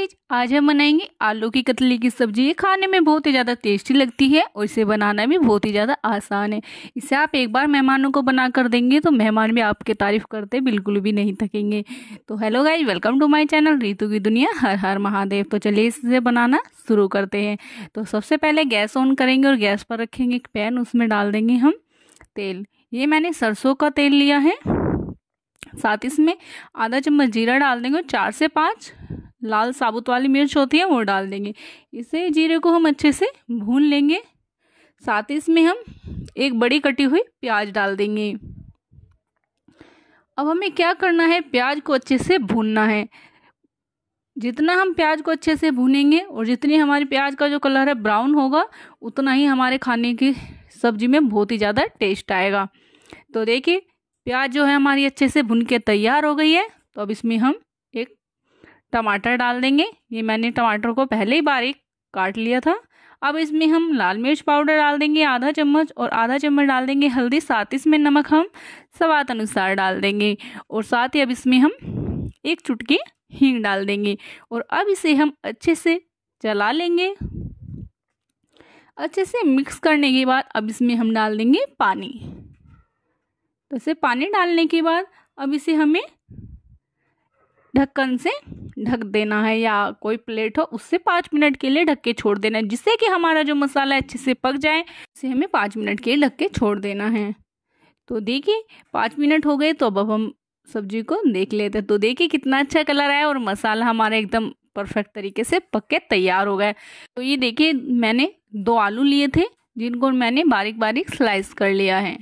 guys आज हम बनाएंगे आलू की कतली की सब्जी ये खाने में बहुत ही ज़्यादा टेस्टी लगती है और इसे बनाना भी बहुत ही ज़्यादा आसान है इसे आप एक बार मेहमानों को बना कर देंगे तो मेहमान भी आपके तारीफ करते बिल्कुल भी नहीं थकेंगे तो hello guys welcome to my channel Ritu की दुनिया हर हर महादेव तो चलिए इसे बनाना शुरू करते हैं तो सबसे पहले गैस ऑन करेंगे और गैस पर रखेंगे एक पैन उसमें डाल देंगे हम तेल ये मैंने सरसों का तेल लिया है साथ इसमें आधा चम्मच जीरा डाल देंगे चार से पाँच लाल साबुत वाली मिर्च होती है वो डाल देंगे इसे जीरे को हम अच्छे से भून लेंगे साथ ही इसमें हम एक बड़ी कटी हुई प्याज डाल देंगे अब हमें क्या करना है प्याज को अच्छे से भूनना है जितना हम प्याज को अच्छे से भूनेंगे और जितनी हमारी प्याज का जो कलर है ब्राउन होगा उतना ही हमारे खाने की सब्जी में बहुत ही ज़्यादा टेस्ट आएगा तो देखिए प्याज जो है हमारी अच्छे से भुन के तैयार हो गई है तो अब इसमें हम टमाटर डाल देंगे ये मैंने टमाटर को पहले ही बारीक काट लिया था अब इसमें हम लाल मिर्च पाउडर डाल देंगे आधा चम्मच और आधा चम्मच डाल देंगे हल्दी साथ इसमें नमक हम स्वाद अनुसार डाल देंगे और साथ ही अब इसमें हम एक चुटकी हींग डाल देंगे और अब इसे हम अच्छे से चला लेंगे अच्छे से मिक्स करने के बाद अब इसमें हम डाल देंगे पानी तो इसे पानी डालने के बाद अब इसे हमें ढक्कन से ढक देना है या कोई प्लेट हो उससे पाँच मिनट के लिए ढक के छोड़ देना है जिससे कि हमारा जो मसाला अच्छे से पक जाए उसे हमें पाँच मिनट के लिए ढक के छोड़ देना है तो देखिए पाँच मिनट हो गए तो अब अब हम सब्जी को देख लेते हैं तो देखिए कितना अच्छा कलर आया और मसाला हमारा एकदम परफेक्ट तरीके से पक के तैयार हो गया तो ये देखिए मैंने दो आलू लिए थे जिनको मैंने बारीक बारीक स्लाइस कर लिया है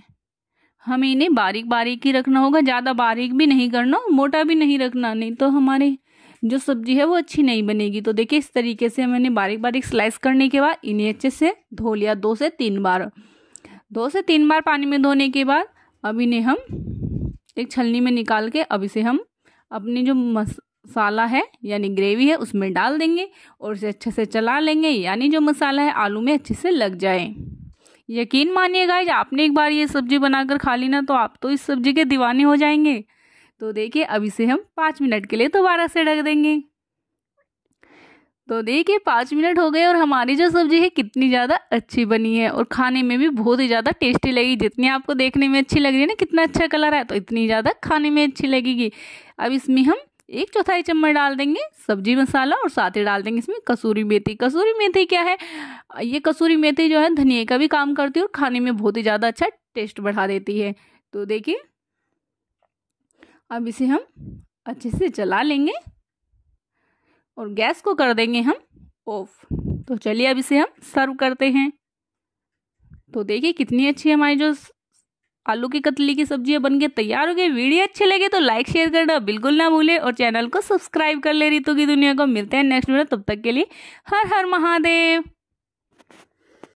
हमें इन्हें बारीक बारीक ही रखना होगा ज़्यादा बारीक भी नहीं करना मोटा भी नहीं रखना नहीं तो हमारे जो सब्जी है वो अच्छी नहीं बनेगी तो देखिए इस तरीके से मैंने बारीक बारीक स्लाइस करने के बाद इन्हें अच्छे से धो लिया दो से तीन बार दो से तीन बार पानी में धोने के बाद अब इन्हें हम एक छलनी में निकाल के अब इसे हम अपने जो मसाला है यानी ग्रेवी है उसमें डाल देंगे और इसे अच्छे से चला लेंगे यानी जो मसाला है आलू में अच्छे से लग जाए यकीन मानिएगा आपने एक बार ये सब्जी बनाकर खा ली ना तो आप तो इस सब्जी के दीवाने हो जाएंगे तो देखिए अब इसे हम पाँच मिनट के लिए दोबारा से ढक देंगे तो देखिए पाँच मिनट हो गए और हमारी जो सब्ज़ी है कितनी ज़्यादा अच्छी बनी है और खाने में भी बहुत ही ज़्यादा टेस्टी लगी जितनी आपको देखने में अच्छी लग रही है ना कितना अच्छा कलर है तो इतनी ज़्यादा खाने में अच्छी लगेगी अब इसमें हम एक चौथाई चम्मच डाल देंगे सब्जी मसाला और साथ ही डाल देंगे इसमें कसूरी मेथी कसूरी मेथी क्या है ये कसूरी मेथी जो है धनिया का भी काम करती है और खाने में बहुत ही ज़्यादा अच्छा टेस्ट बढ़ा देती है तो देखिए अब इसे हम अच्छे से चला लेंगे और गैस को कर देंगे हम ऑफ तो चलिए अब इसे हम सर्व करते हैं तो देखिए कितनी अच्छी हमारी जो आलू की कतली की सब्जी बन के तैयार हो गई वीडियो अच्छे लगे तो लाइक शेयर करना बिल्कुल ना भूले और चैनल को सब्सक्राइब कर ले रितु की दुनिया को मिलते हैं नेक्स्ट वीडियो तब तक के लिए हर हर महादेव